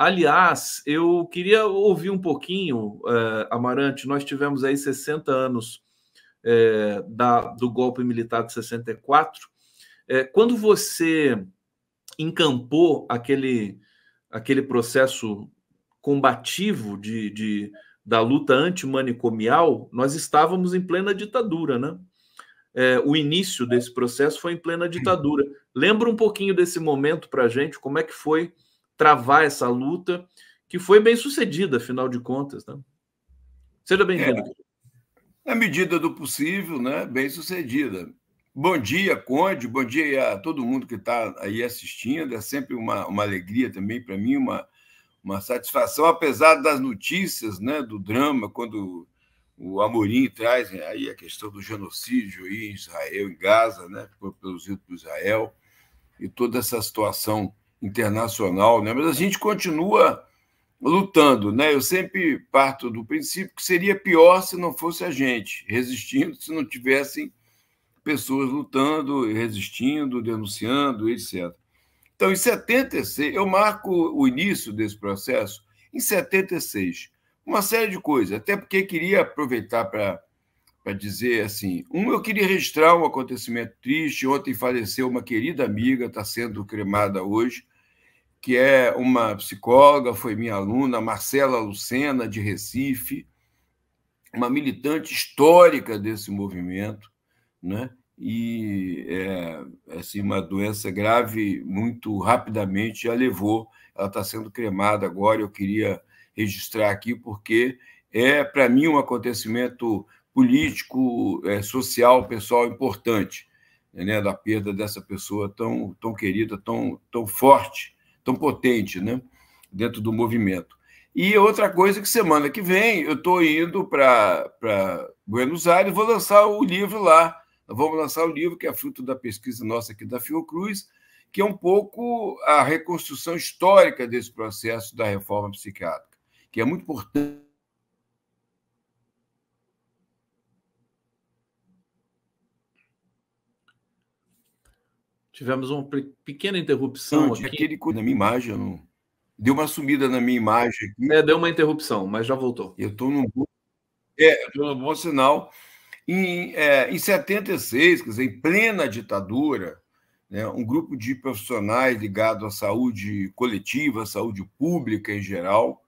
Aliás, eu queria ouvir um pouquinho, eh, Amarante, nós tivemos aí 60 anos eh, da, do golpe militar de 64. Eh, quando você encampou aquele, aquele processo combativo de, de, da luta antimanicomial, nós estávamos em plena ditadura, né? É, o início desse processo foi em plena ditadura. Lembra um pouquinho desse momento para a gente, como é que foi travar essa luta, que foi bem sucedida, afinal de contas. Né? Seja é. bem-vindo. É, na medida do possível, né, bem sucedida. Bom dia, Conde, bom dia a todo mundo que está aí assistindo. É sempre uma, uma alegria também para mim, uma, uma satisfação, apesar das notícias né, do drama, quando o Amorim traz aí a questão do genocídio aí em Israel, em Gaza, né, foi produzido por Israel, e toda essa situação internacional, né? mas a gente continua lutando. Né? Eu sempre parto do princípio que seria pior se não fosse a gente resistindo, se não tivessem pessoas lutando, resistindo, denunciando, etc. Então, em 76, eu marco o início desse processo em 76. Uma série de coisas, até porque queria aproveitar para para dizer assim: um, eu queria registrar um acontecimento triste. Ontem faleceu uma querida amiga, está sendo cremada hoje, que é uma psicóloga, foi minha aluna, Marcela Lucena, de Recife, uma militante histórica desse movimento, né? e é, assim, uma doença grave muito rapidamente a levou. Ela está sendo cremada agora, eu queria registrar aqui, porque é, para mim, um acontecimento político, é, social, pessoal importante, né? da perda dessa pessoa tão, tão querida, tão, tão forte tão potente né? dentro do movimento. E outra coisa que semana que vem eu estou indo para Buenos Aires, vou lançar o livro lá. Vamos lançar o livro que é fruto da pesquisa nossa aqui da Fiocruz, que é um pouco a reconstrução histórica desse processo da reforma psiquiátrica, que é muito importante Tivemos uma pequena interrupção não, aqui. Aquele minha imagem, não... deu uma sumida na minha imagem. Aqui. É, deu uma interrupção, mas já voltou. Eu estou num é, num bom sinal. Em, é, em 76, quer dizer, em plena ditadura, né, um grupo de profissionais ligado à saúde coletiva, à saúde pública em geral,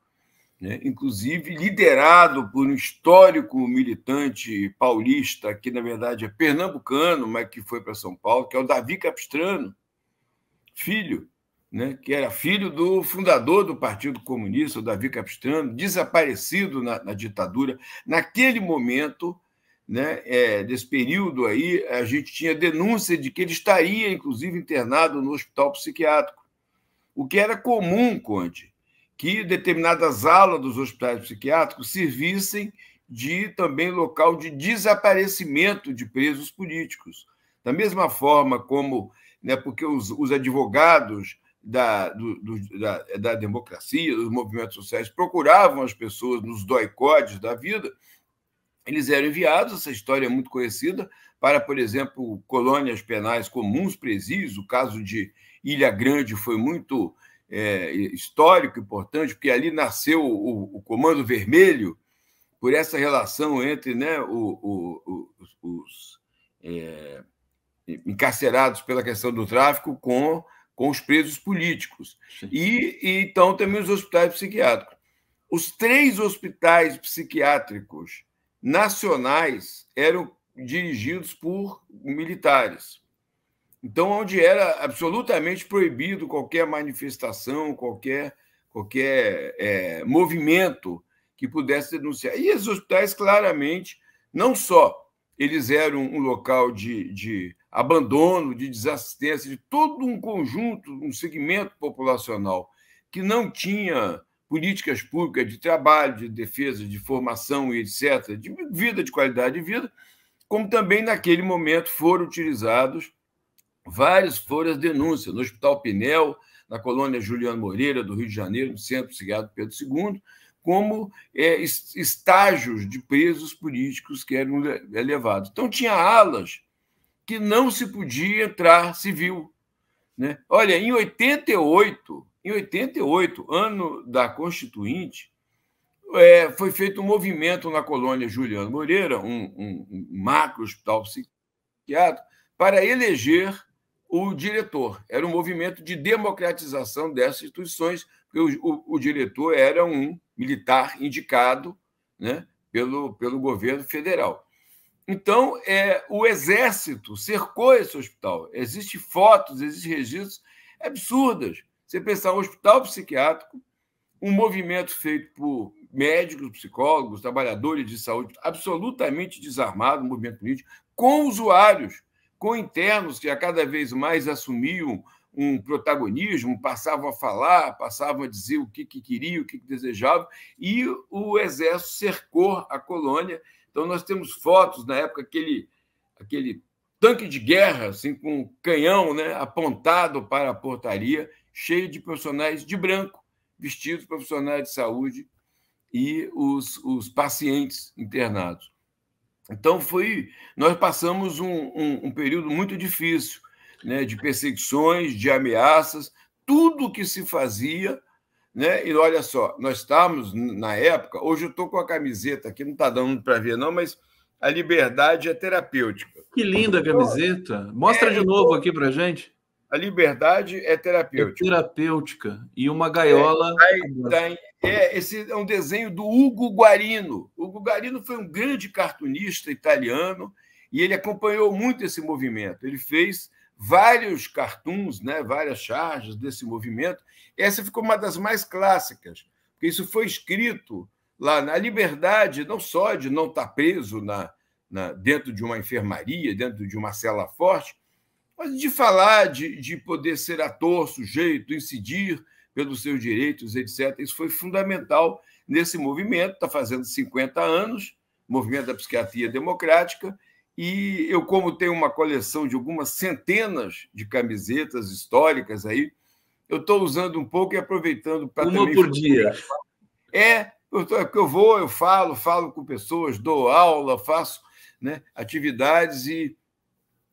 né, inclusive liderado por um histórico militante paulista, que na verdade é pernambucano, mas que foi para São Paulo, que é o Davi Capistrano, filho, né, que era filho do fundador do Partido Comunista, o Davi Capistrano, desaparecido na, na ditadura. Naquele momento, né, é, desse período aí, a gente tinha denúncia de que ele estaria, inclusive, internado no hospital psiquiátrico, o que era comum, Conde que determinadas alas dos hospitais psiquiátricos servissem de também local de desaparecimento de presos políticos. Da mesma forma como, né, porque os, os advogados da, do, do, da, da, democracia, dos movimentos sociais, procuravam as pessoas nos doicodes da vida, eles eram enviados, essa história é muito conhecida, para, por exemplo, colônias penais comuns, presídios, o caso de Ilha Grande foi muito é, histórico importante, porque ali nasceu o, o, Comando Vermelho, por essa relação entre né, o, o, os é, encarcerados pela questão do tráfico com, com os presos políticos. E, e, então também os hospitais psiquiátricos. Os três hospitais psiquiátricos nacionais eram dirigidos por militares. Então, onde era absolutamente proibido qualquer manifestação, qualquer, qualquer é, movimento que pudesse denunciar. E os hospitais, claramente, não só eles eram um local de, de abandono, de desassistência, de todo um conjunto, um segmento populacional que não tinha políticas públicas de trabalho, de defesa, de formação e etc., de vida, de qualidade de vida, como também naquele momento foram utilizados Várias foram as denúncias no Hospital Pinel, na colônia Juliano Moreira, do Rio de Janeiro, no Centro Psiquiátrico Pedro II, como é, estágios de presos políticos que eram é, levados. Então, tinha alas que não se podia entrar civil. Né? Olha, em 88, em 88, ano da Constituinte, é, foi feito um movimento na colônia Juliano Moreira, um, um, um macro hospital psiquiátrico, para eleger o diretor. Era um movimento de democratização dessas instituições, porque o, o, o diretor era um militar indicado né, pelo, pelo governo federal. Então, é, o exército cercou esse hospital. Existem fotos, existem registros absurdas. Você pensar um hospital psiquiátrico, um movimento feito por médicos, psicólogos, trabalhadores de saúde, absolutamente desarmado, um movimento político, com usuários com internos que a cada vez mais assumiam um protagonismo, passavam a falar, passavam a dizer o que, que queriam, o que, que desejavam, e o exército cercou a colônia. Então, nós temos fotos na época, aquele, aquele tanque de guerra, assim, com um canhão né, apontado para a portaria, cheio de profissionais de branco, vestidos profissionais de saúde e os, os pacientes internados. Então foi, nós passamos um, um, um período muito difícil, né, de perseguições, de ameaças, tudo que se fazia, né? E olha só, nós estávamos na época, hoje eu estou com a camiseta aqui, não está dando para ver não, mas a liberdade é terapêutica. Que linda a camiseta! Mostra é, de então novo aqui para gente. A liberdade é, é terapêutica. É terapêutica e uma gaiola. É, tá tá em, é, esse é um desenho do Hugo Guarino. O Guarino foi um grande cartunista italiano e ele acompanhou muito esse movimento. Ele fez vários cartoons, né, várias charges desse movimento. Essa ficou uma das mais clássicas, porque isso foi escrito lá na liberdade, não só de não estar tá preso na, na dentro de uma enfermaria, dentro de uma cela forte, mas de falar, de, de poder ser ator, sujeito, incidir pelos seus direitos, etc. Isso foi fundamental nesse movimento, está fazendo 50 anos, movimento da psiquiatria democrática, e eu, como tenho uma coleção de algumas centenas de camisetas históricas aí, eu estou usando um pouco e aproveitando para. Uma por dia. É, porque eu vou, eu falo, falo com pessoas, dou aula, faço né, atividades e.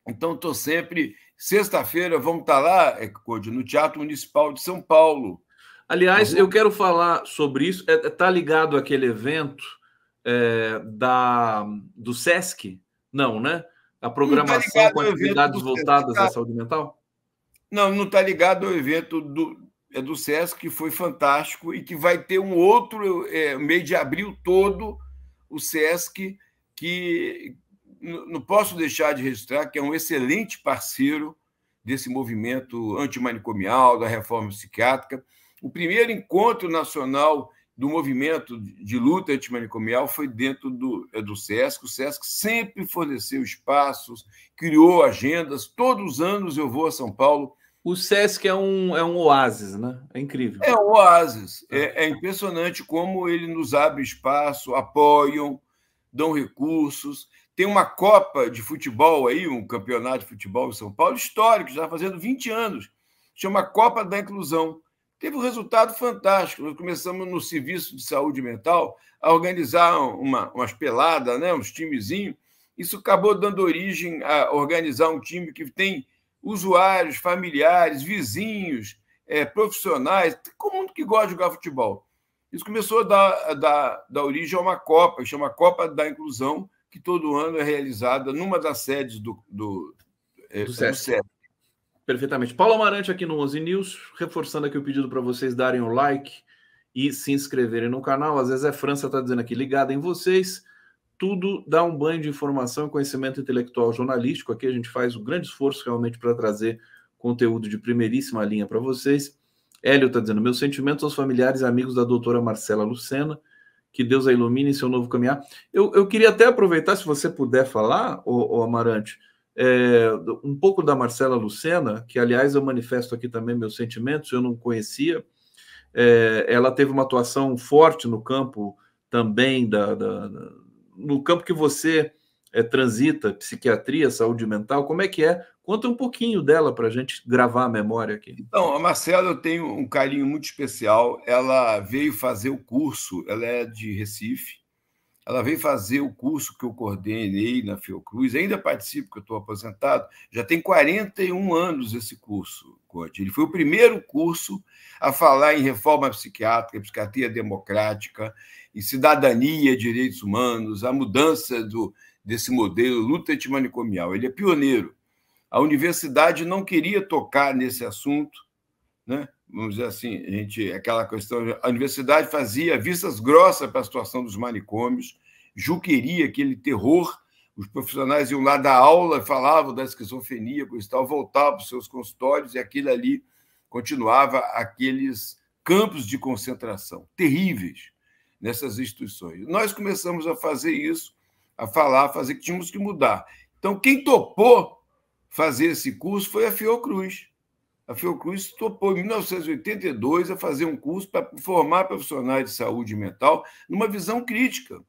Então, estou sempre Sexta-feira vamos estar tá lá, é, no Teatro Municipal de São Paulo. Aliás, eu quero falar sobre isso. Está é, é tá ligado aquele evento é, da, do SESC? Não, né? A tá programação tá com atividades voltadas à saúde mental? Não, não está ligado ao evento do, é do SESC, que foi fantástico e que vai ter um outro, é, mês de abril todo, o SESC, que, não posso deixar de registrar que é um excelente parceiro desse movimento antimanicomial, da reforma psiquiátrica. O primeiro encontro nacional do movimento de luta antimanicomial foi dentro do, é, do SESC. O SESC sempre forneceu espaços, criou agendas. Todos os anos eu vou a São Paulo. O SESC é um, é um oásis, né? É incrível. É um oásis. É, é impressionante como ele nos abre espaço, apoiam, dão recursos. Tem uma Copa de futebol aí, um campeonato de futebol em São Paulo, histórico, já tá fazendo 20 anos. Chama Copa da Inclusão. Teve um resultado fantástico. Nós começamos no serviço de saúde mental a organizar uma, umas peladas, né? uns timezinhos. Isso acabou dando origem a organizar um time que tem usuários, familiares, vizinhos, é, profissionais, todo mundo que gosta de jogar futebol. Isso começou a dar, a dar, a dar origem a uma Copa, que chama Copa da Inclusão, que todo ano é realizada numa das sedes do, do, é, do, Sesc. Perfeitamente. Paulo Amarante aqui no 11 News, reforçando aqui o pedido para vocês darem o like e se inscreverem no canal. Às vezes é França está dizendo aqui, ligada em vocês. Tudo dá um banho de informação e conhecimento intelectual jornalístico. Aqui a gente faz um grande esforço realmente para trazer conteúdo de primeiríssima linha para vocês. Hélio está dizendo: meus sentimentos aos familiares e amigos da doutora Marcela Lucena que Deus a ilumine em seu novo caminhar. Eu, eu queria até aproveitar, se você puder falar, o Amarante, é, um pouco da Marcela Lucena, que aliás eu manifesto aqui também meus sentimentos, eu não conhecia. É, ela teve uma atuação forte no campo também da, da, da, no campo que você é, transita psiquiatria, saúde mental? Como é que é? Conta um pouquinho dela para a gente gravar a memória aqui. Então, a Marcela, eu tenho um carinho muito especial. Ela veio fazer o curso, ela é de Recife. Ela veio fazer o curso que eu coordenei na Fiocruz, ainda participo, porque eu estou aposentado. Já tem 41 anos esse curso, Conte. Ele foi o primeiro curso a falar em reforma psiquiátrica, psiquiatria democrática, em cidadania, direitos humanos, a mudança do, desse modelo luta antimanicomial. Ele é pioneiro. A universidade não queria tocar nesse assunto, né? vamos dizer assim, a gente, aquela questão. A universidade fazia vistas grossas para a situação dos manicômios, juqueria, aquele terror. Os profissionais iam lá dar aula, falavam da esquizofrenia, coisa e tal, voltavam para os seus consultórios e aquilo ali continuava aqueles campos de concentração terríveis nessas instituições. Nós começamos a fazer isso a falar, a fazer, que tínhamos que mudar. Então, quem topou fazer esse curso foi a Fiocruz. A Fiocruz topou em 1982 a fazer um curso para formar profissionais de saúde mental numa visão crítica,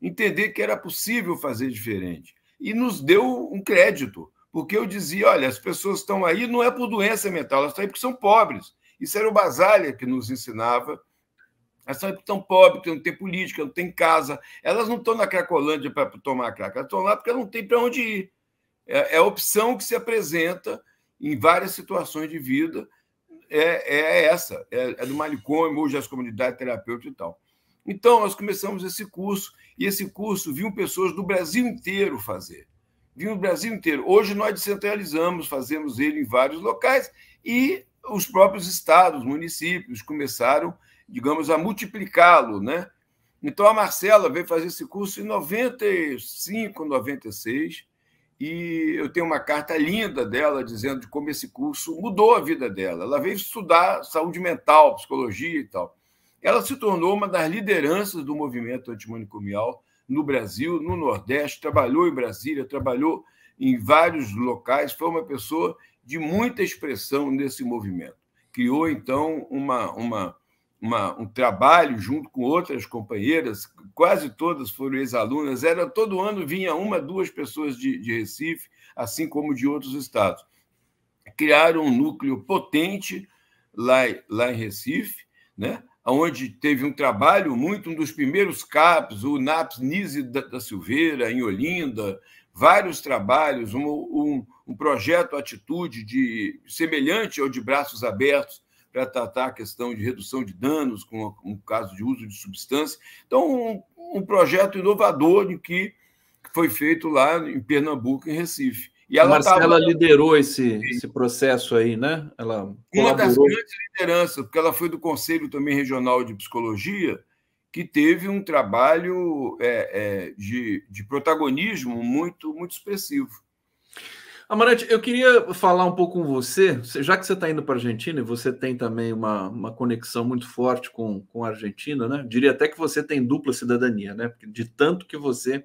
entender que era possível fazer diferente. E nos deu um crédito, porque eu dizia: olha, as pessoas estão aí não é por doença mental, elas estão aí porque são pobres. Isso era o Basalha que nos ensinava elas tão pobres, não tem política, não tem casa. Elas não estão na Cracolândia para tomar crack, elas estão lá porque não tem para onde ir. É, é, a opção que se apresenta em várias situações de vida, é, é essa, é, é do manicômio, hoje as comunidades terapêuticas e tal. Então, nós começamos esse curso, e esse curso viu pessoas do Brasil inteiro fazer. Viu o Brasil inteiro. Hoje nós descentralizamos, fazemos ele em vários locais, e os próprios estados, municípios começaram a digamos, a multiplicá-lo, né? Então a Marcela veio fazer esse curso em 95, 96, e eu tenho uma carta linda dela dizendo de como esse curso mudou a vida dela. Ela veio estudar saúde mental, psicologia e tal. Ela se tornou uma das lideranças do movimento antimanicomial no Brasil, no Nordeste, trabalhou em Brasília, trabalhou em vários locais, foi uma pessoa de muita expressão nesse movimento. Criou, então, uma, uma, uma, um trabalho junto com outras companheiras, quase todas foram ex-alunas, era todo ano vinha uma, duas pessoas de, de Recife, assim como de outros estados. Criaram um núcleo potente lá, lá em Recife, né? onde teve um trabalho muito, um dos primeiros CAPs, o NAPS Nise da, Silveira, em Olinda, vários trabalhos, um, um, um projeto Atitude de semelhante ao de Braços Abertos, para tratar a questão de redução de danos, com o caso de uso de substância. Então, um, um projeto inovador de que foi feito lá em Pernambuco, em Recife. E ela Marcela tava... liderou esse, esse processo aí, né? Ela Uma das grandes lideranças, porque ela foi do Conselho também Regional de Psicologia, que teve um trabalho é, é, de, de protagonismo muito, muito expressivo. Amarete, eu queria falar um pouco com você, já que você está indo para a Argentina e você tem também uma, uma conexão muito forte com, com a Argentina, né? Diria até que você tem dupla cidadania, né? De tanto que você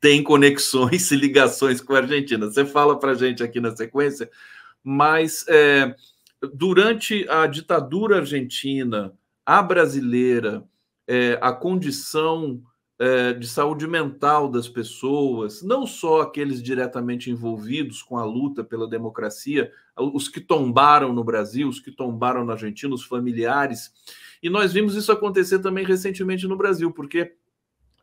tem conexões e ligações com a Argentina. Você fala para a gente aqui na sequência, mas é, durante a ditadura argentina, a brasileira, é, a condição é, de saúde mental das pessoas, não só aqueles diretamente envolvidos com a luta pela democracia, os que tombaram no Brasil, os que tombaram na Argentina, os familiares. E nós vimos isso acontecer também recentemente no Brasil, porque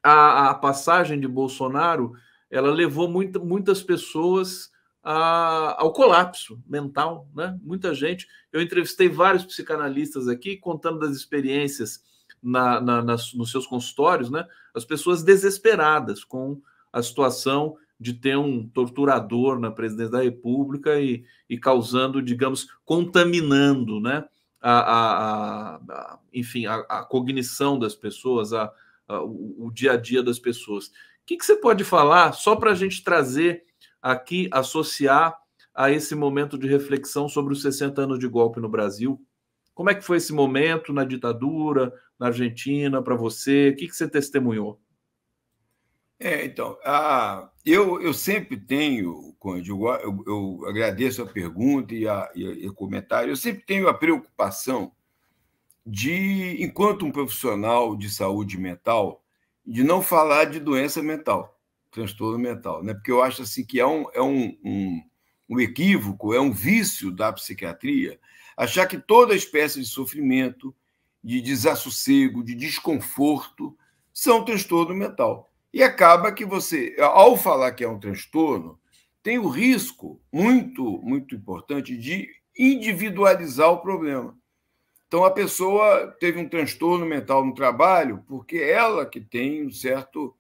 a, a passagem de Bolsonaro ela levou muita, muitas pessoas a, ao colapso mental, né? Muita gente. Eu entrevistei vários psicanalistas aqui contando das experiências na, na, nas, nos seus consultórios, né? As pessoas desesperadas com a situação de ter um torturador na presidência da República e, e causando, digamos, contaminando, né? A, a, a enfim, a, a, cognição das pessoas, a, o, o, dia a dia das pessoas. O que, que você pode falar, só para a gente trazer aqui, associar a esse momento de reflexão sobre os 60 anos de golpe no Brasil, como é que foi esse momento na ditadura, na Argentina, para você? O que, que você testemunhou? É, então, a, eu, eu sempre tenho, Conde, eu, eu, eu, agradeço a pergunta e, a, e, o comentário, eu sempre tenho a preocupação de, enquanto um profissional de saúde mental, de não falar de doença mental, transtorno mental, né? porque eu acho assim que é um, é um, um, um equívoco, é um vício da psiquiatria achar que toda espécie de sofrimento, de desassossego, de desconforto são transtorno mental. E acaba que você, ao falar que é um transtorno, tem o risco muito, muito importante de individualizar o problema. Então, a pessoa teve um transtorno mental no trabalho porque é ela que tem um certo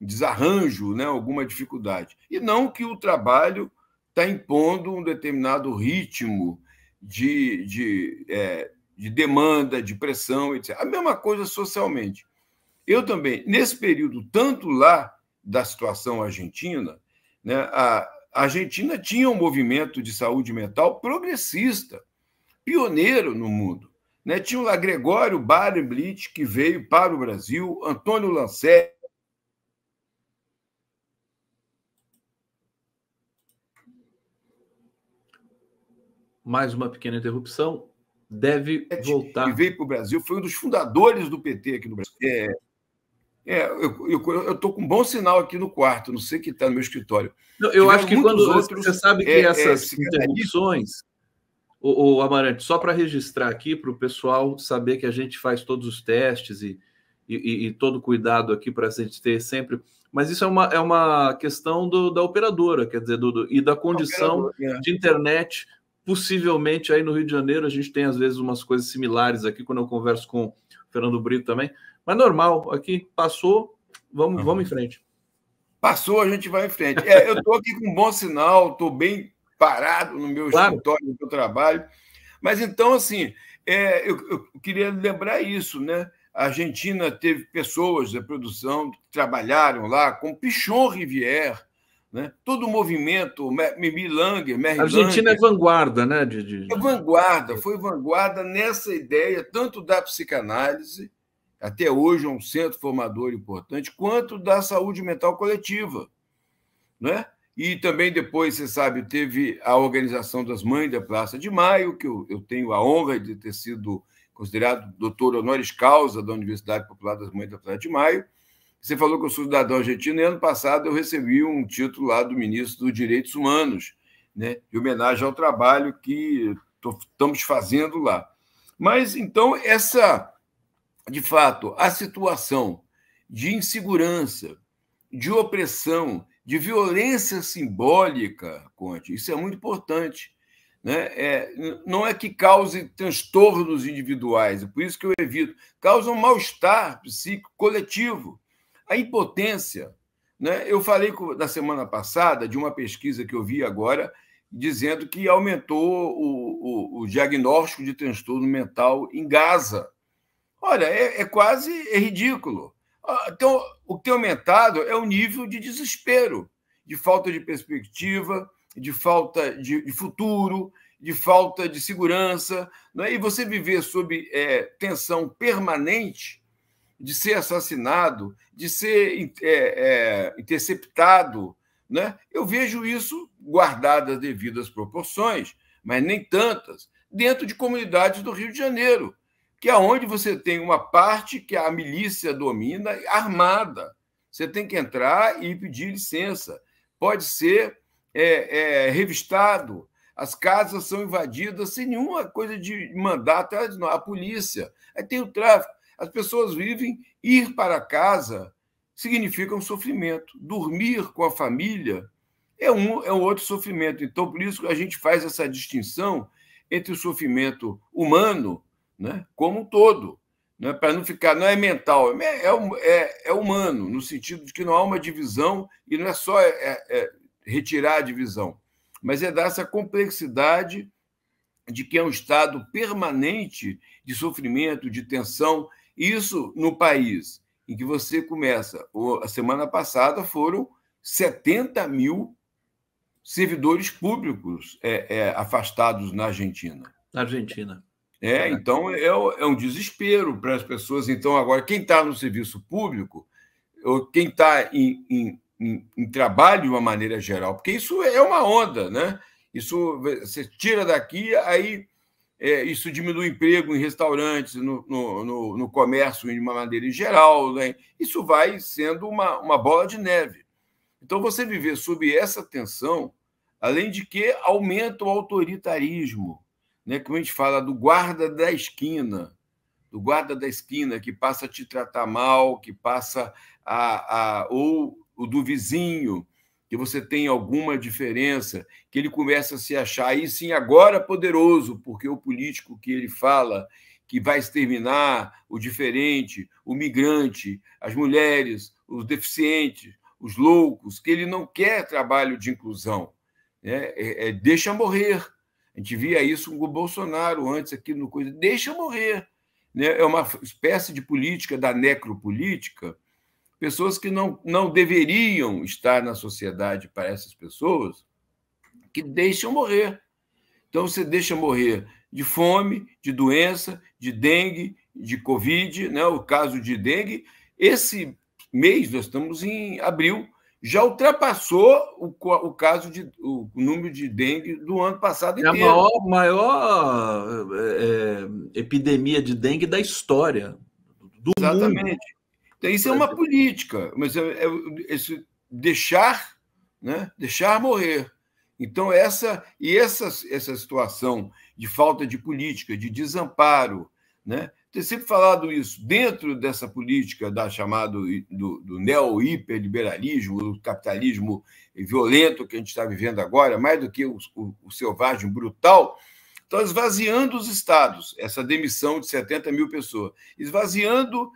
desarranjo, né, alguma dificuldade. E não que o trabalho está impondo um determinado ritmo de, de, é, de demanda, de pressão, etc. A mesma coisa socialmente. Eu também, nesse período, tanto lá da situação argentina, né, a Argentina tinha um movimento de saúde mental progressista, pioneiro no mundo. Né? Tinha o lá Gregório Barenblit, que veio para o Brasil, Antônio Lancet, mais uma pequena interrupção, deve é voltar. Que veio para o Brasil, foi um dos fundadores do PT aqui no Brasil. É, é eu estou com um bom sinal aqui no quarto, não sei que está no meu escritório. Não, eu acho que quando outros, você sabe que é, é essas é, interrupções, o, o Amarante, só para registrar aqui para o pessoal saber que a gente faz todos os testes e, e, e todo cuidado aqui para a gente ter sempre mas isso é uma, é uma questão do, da operadora, quer dizer, do, do e da condição é. de internet Possivelmente aí no Rio de Janeiro a gente tem às vezes umas coisas similares aqui quando eu converso com o Fernando Brito também, mas normal, aqui passou, vamos, uhum. vamos em uhum. frente. Passou, a gente vai em frente. É, eu estou aqui com um bom sinal, estou bem parado no meu claro. escritório, no meu trabalho. Mas então, assim, é, eu, eu, queria lembrar isso, né? A Argentina teve pessoas da produção que trabalharam lá, com Pichon Rivière, né? Todo o movimento, Mimi Langer, Mary A Argentina é vanguarda, né? De, de... É vanguarda, foi vanguarda nessa ideia tanto da psicanálise, até hoje é um centro formador importante, quanto da saúde mental coletiva. Né? E também depois, você sabe, teve a organização das Mães da Praça de Maio, que eu, eu tenho a honra de ter sido considerado doutor honoris causa da Universidade Popular das Mães da Praça de Maio, você falou que eu sou cidadão argentino, e ano passado eu recebi um título lá do ministro dos Direitos Humanos, né, de homenagem ao trabalho que estamos fazendo lá. Mas então, essa, de fato, a situação de insegurança, de opressão, de violência simbólica, Conte, isso é muito importante. Né? É, não é que cause transtornos individuais, é por isso que eu evito, causa um mal-estar psíquico coletivo. A impotência. Né? Eu falei da semana passada de uma pesquisa que eu vi agora dizendo que aumentou o, o, o diagnóstico de transtorno mental em Gaza. Olha, é, é quase é ridículo. Ah, então, o que tem aumentado é o nível de desespero, de falta de perspectiva, de falta de, de futuro, de falta de segurança. Né? E você viver sob é, tensão permanente de ser assassinado, de ser é, é, interceptado. Né? Eu vejo isso guardado as devidas proporções, mas nem tantas, dentro de comunidades do Rio de Janeiro, que é onde você tem uma parte que a milícia domina armada. Você tem que entrar e pedir licença. Pode ser é, é revistado, as casas são invadidas sem nenhuma coisa de mandato a polícia. Aí tem o tráfico. As pessoas vivem ir para casa significa um sofrimento. Dormir com a família é um, é um outro sofrimento. Então, por isso que a gente faz essa distinção entre o sofrimento humano né, como um todo, né, para não ficar, não é mental, é, é, é, é humano, no sentido de que não há uma divisão e não é só é, é, é retirar a divisão, mas é dar essa complexidade de que é um estado permanente de sofrimento, de tensão, isso no país em que você começa, a semana passada foram 70 mil servidores públicos é, é, afastados na Argentina. Na Argentina. É, então é, é, um desespero para as pessoas. Então, agora, quem está no serviço público, ou quem está em, em, em, em, trabalho de uma maneira geral, porque isso é uma onda, né? Isso você tira daqui, aí é, isso diminui o emprego em restaurantes, no, no, no, no, comércio de uma maneira geral. Né? Isso vai sendo uma, uma bola de neve. Então, você viver sob essa tensão, além de que aumenta o autoritarismo, né? como a gente fala do guarda da esquina, do guarda da esquina que passa a te tratar mal, que passa a, a ou o do vizinho que você tem alguma diferença, que ele começa a se achar aí sim agora poderoso, porque o político que ele fala que vai exterminar o diferente, o migrante, as mulheres, os deficientes, os loucos, que ele não quer trabalho de inclusão. Né? É, é, deixa morrer. A gente via isso com o Bolsonaro antes aqui no Coisa. Deixa morrer. Né? É uma espécie de política da necropolítica pessoas que não, não deveriam estar na sociedade para essas pessoas, que deixam morrer. Então, você deixa morrer de fome, de doença, de dengue, de Covid, né? o caso de dengue. Esse mês, nós estamos em abril, já ultrapassou o, o caso de o número de dengue do ano passado inteiro. É a maior, maior é, é, epidemia de dengue da história do Exatamente. mundo. Então, isso é uma é política, mas é, é, é deixar, né? deixar morrer. Então, essa e essa, essa situação de falta de política, de desamparo, né? Tem sempre falado isso dentro dessa política da chamada do, do neo-hiperliberalismo, do capitalismo violento que a gente está vivendo agora, mais do que o, o, o selvagem brutal, está esvaziando os estados, essa demissão de 70 mil pessoas, esvaziando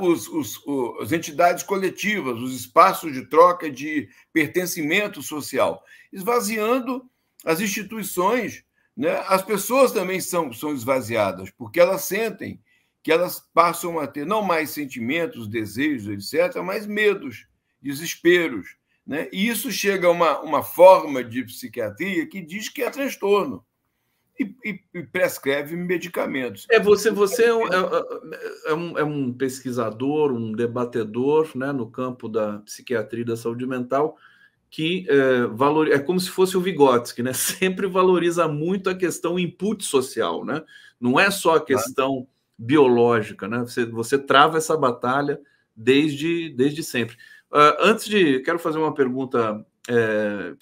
os, os, as entidades coletivas, os espaços de troca de pertencimento social, esvaziando as instituições. Né? As pessoas também são, são esvaziadas, porque elas sentem que elas passam a ter não mais sentimentos, desejos, etc., mas medos, desesperos. Né? E isso chega a uma, uma forma de psiquiatria que diz que é transtorno e, e, e prescreve medicamentos. É você, você é um, é, é, é, um, é um, pesquisador, um debatedor né, no campo da psiquiatria e da saúde mental que é, valor, é como se fosse o Vygotsky, né? Sempre valoriza muito a questão input social, né? Não é só a questão biológica, né? Você, você trava essa batalha desde, desde sempre. Uh, antes de, quero fazer uma pergunta é,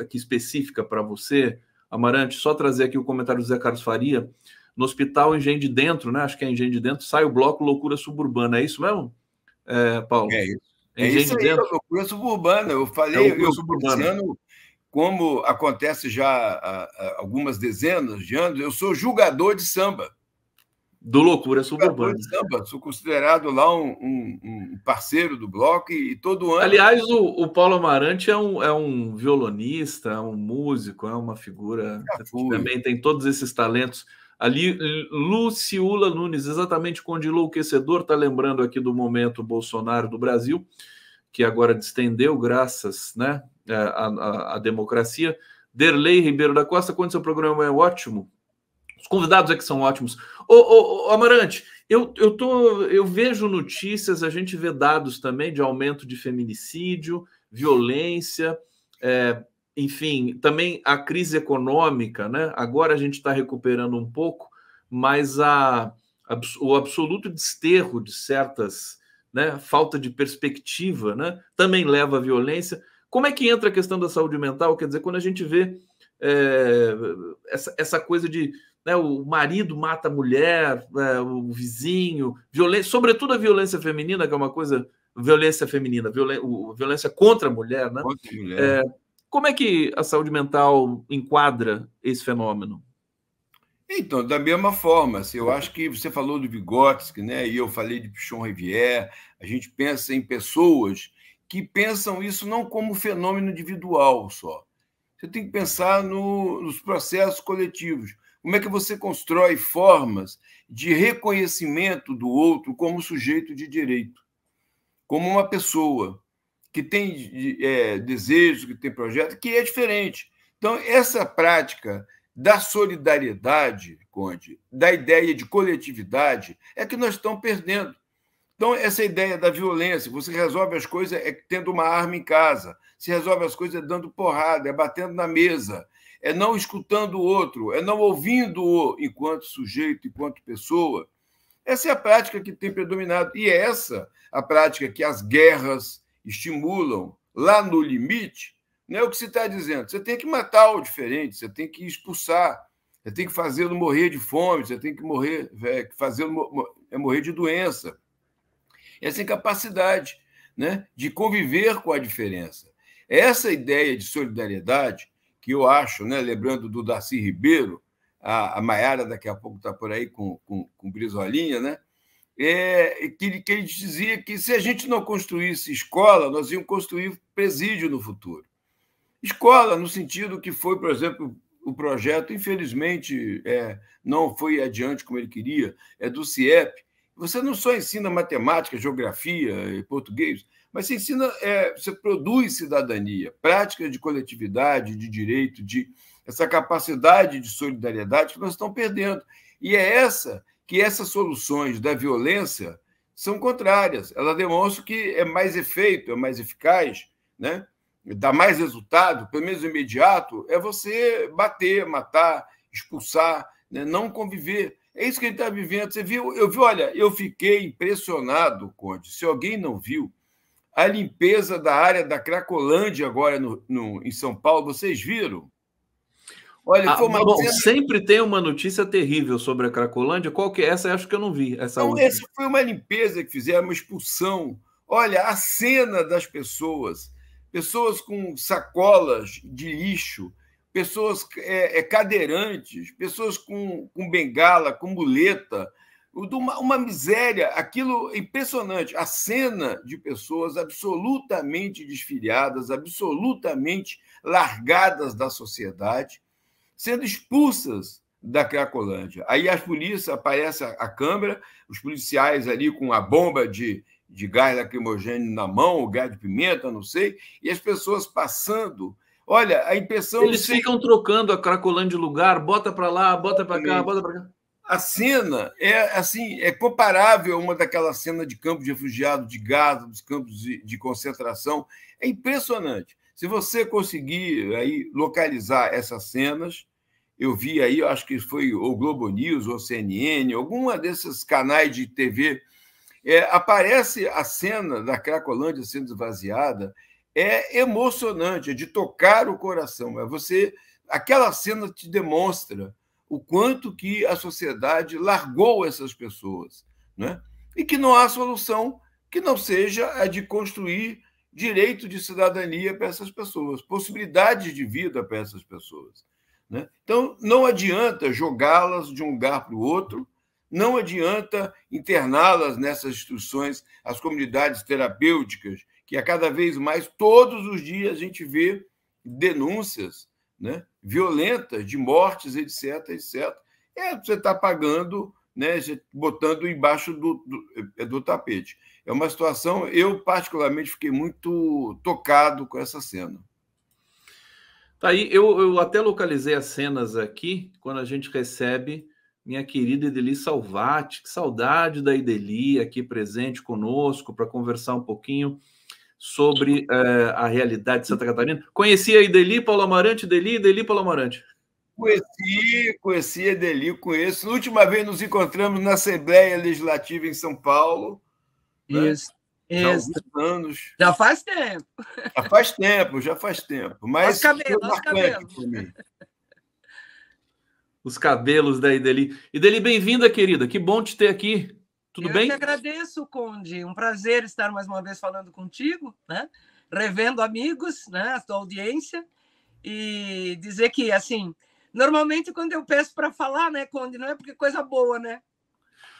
aqui específica para você, Amarante, só trazer aqui o comentário do Zé Carlos Faria. No hospital Engenho de Dentro, né? Acho que é Engenho de Dentro, sai o bloco Loucura Suburbana. É isso mesmo, é, Paulo? É isso. É, é isso aí, dentro. É loucura suburbana. Eu falei, é eu suburbano, como acontece já há ah, ah, algumas dezenas de anos, eu sou julgador de samba do Loucura Suburbana. De samba, sou considerado lá um, um, um parceiro do bloco e, e, todo ano. Aliás, o, o Paulo Amarante é um, é um violonista, é um músico, é uma figura que também tem todos esses talentos. Ali, Luciula Nunes, exatamente com o enlouquecedor, está lembrando aqui do momento Bolsonaro do Brasil, que agora distendeu, graças né, à, à, à democracia. Derlei Ribeiro da Costa, quando seu programa é ótimo, os convidados é que são ótimos. Ô, ô, ô, Amarante, eu, eu, tô, eu vejo notícias, a gente vê dados também de aumento de feminicídio, violência, é, enfim, também a crise econômica, né? Agora a gente está recuperando um pouco, mas a, a, o absoluto desterro de certas, né, falta de perspectiva, né, também leva à violência. Como é que entra a questão da saúde mental? Quer dizer, quando a gente vê é, essa, essa coisa de né, o marido mata a mulher, é, o vizinho, violência, sobretudo a violência feminina, que é uma coisa, violência feminina, violência contra a mulher, né? Contra a mulher. É, como é que a saúde mental enquadra esse fenômeno? Então, da mesma forma, assim, eu acho que você falou do Vygotsky, né? E eu falei de Pichon Rivière. A gente pensa em pessoas que pensam isso não como fenômeno individual só. Você tem que pensar no, nos processos coletivos. Como é que você constrói formas de reconhecimento do outro como sujeito de direito, como uma pessoa que tem é, desejo, que tem projeto, que é diferente. Então, essa prática da solidariedade, Conde, da ideia de coletividade, é que nós estamos perdendo. Então, essa ideia da violência, você resolve as coisas é tendo uma arma em casa, se resolve as coisas é dando porrada, é batendo na mesa, é não escutando o outro, é não ouvindo-o enquanto sujeito, enquanto pessoa. Essa é a prática que tem predominado. E é essa a prática que as guerras estimulam lá no limite. Não é o que se está dizendo. Você tem que matar o diferente, você tem que expulsar, você tem que fazê-lo morrer de fome, você tem que morrer, é, fazê-lo é, morrer de doença. Essa incapacidade né, de conviver com a diferença. Essa ideia de solidariedade que eu acho, né, lembrando do Darcy Ribeiro, a, a Maiara daqui a pouco está por aí com, com, com Brizolinha, né? É, que, que ele dizia que se a gente não construísse escola, nós íamos construir presídio no futuro. Escola, no sentido que foi, por exemplo, o projeto, infelizmente, é, não foi adiante como ele queria, é do CIEP. Você não só ensina matemática, geografia, e português, mas você ensina, é, você produz cidadania, prática de coletividade, de direito, de essa capacidade de solidariedade que nós estamos perdendo. E é essa que essas soluções da violência são contrárias. Ela demonstra que é mais efeito, é mais eficaz, né? dá mais resultado, pelo menos imediato, é você bater, matar, expulsar, né? não conviver. É isso que a gente está vivendo. Você viu? Eu vi, olha, eu fiquei impressionado, Conde. Se alguém não viu, a limpeza da área da Cracolândia agora no, no em São Paulo. Vocês viram? Olha, ah, bom, sempre tem uma notícia terrível sobre a Cracolândia. Qual que é essa? Eu acho que eu não vi essa Então Essa foi uma limpeza que fizeram, uma expulsão. Olha, a cena das pessoas. Pessoas com sacolas de lixo, pessoas é, é cadeirantes, pessoas com, com bengala, com muleta, uma, uma miséria, aquilo impressionante, a cena de pessoas absolutamente desfiliadas, absolutamente largadas da sociedade, sendo expulsas da Cracolândia. Aí as polícias, aparece a, a câmera, os policiais ali com a bomba de, de gás lacrimogêneo na mão, o gás de pimenta, não sei, e as pessoas passando. Olha, a impressão... Eles ficam trocando a Cracolândia de lugar, bota para lá, bota para cá, bota para cá a cena é assim é comparável a uma daquela cena de campos de refugiados de Gaza, dos campos de, de, concentração. É impressionante. Se você conseguir aí localizar essas cenas, eu vi aí, acho que foi o Globo News ou CNN, alguma desses canais de TV, é, aparece a cena da Cracolândia sendo esvaziada. É emocionante, é de tocar o coração. É você, aquela cena te demonstra o quanto que a sociedade largou essas pessoas, né? E que não há solução que não seja a de construir direito de cidadania para essas pessoas, possibilidades de vida para essas pessoas. Né? Então, não adianta jogá-las de um lugar para o outro, não adianta interná-las nessas instituições, as comunidades terapêuticas, que a cada vez mais, todos os dias, a gente vê denúncias né, violentas, de mortes, etc., etc., é, você está pagando, né, botando embaixo do, do, é, do tapete. É uma situação, eu particularmente fiquei muito tocado com essa cena. Tá aí, eu, eu até localizei as cenas aqui, quando a gente recebe minha querida Ideli Salvati, que saudade da Ideli aqui presente conosco para conversar um pouquinho sobre é, a realidade de Santa Catarina. Conhecia a Ideli, Paulo Amarante, Ideli, Ideli, Paulo Amarante. Conheci, conheci a Ideli, conheço. Na última vez nos encontramos na Assembleia Legislativa em São Paulo. Né? Isso. Né? Já anos. Já faz tempo. Já faz tempo, já faz tempo. Mas os cabelos, os cabelos. Os cabelos da Ideli. Ideli, bem-vinda, querida. Que bom te ter aqui. Tudo eu bem? Eu te agradeço, Conde. Um prazer estar mais uma vez falando contigo, né? revendo amigos, né? a tua audiência, e dizer que, assim, normalmente quando eu peço para falar, né, Conde, não é porque é coisa boa, né?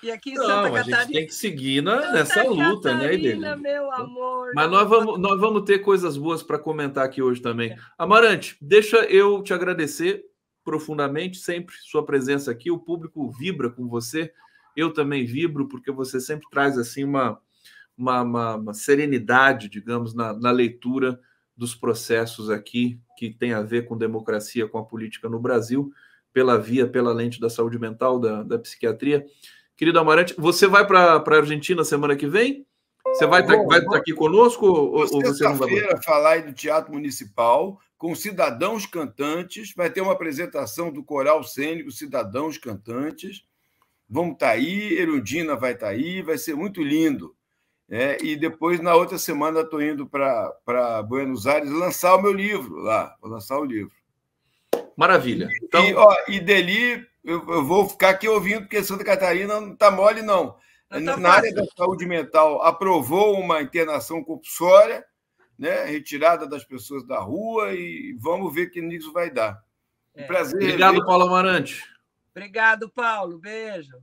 E aqui em não, Santa Catarina. A gente tem que seguir na, Santa nessa luta, né, Catarina, né, Idênia? meu então, amor. Mas nós vamos, nós vamos ter coisas boas para comentar aqui hoje também. É. Amarante, deixa eu te agradecer profundamente sempre sua presença aqui. O público vibra com você. Eu também vibro, porque você sempre traz assim uma, uma, uma, uma serenidade, digamos, na, na leitura dos processos aqui que tem a ver com democracia, com a política no Brasil, pela via, pela lente da saúde mental, da, da psiquiatria. Querido Amarante, você vai para a Argentina semana que vem? Você vai estar tá, tá aqui conosco ou, você não vai? Sexta-feira, falar aí do Teatro Municipal, com cidadãos cantantes. Vai ter uma apresentação do Coral Cênico Cidadãos Cantantes vamos estar tá aí, Erundina vai estar tá aí, vai ser muito lindo. É, e depois, na outra semana, estou indo para Buenos Aires lançar o meu livro lá, vou lançar o livro. Maravilha. Então... E, ó, e dele eu, eu, vou ficar aqui ouvindo, porque Santa Catarina não está mole, não. não tá Na fácil. área da saúde mental, aprovou uma internação compulsória, né? retirada das pessoas da rua, e vamos ver que nisso vai dar. É. Prazer. Obrigado, Paulo Amarante. Obrigado, Paulo. Beijo.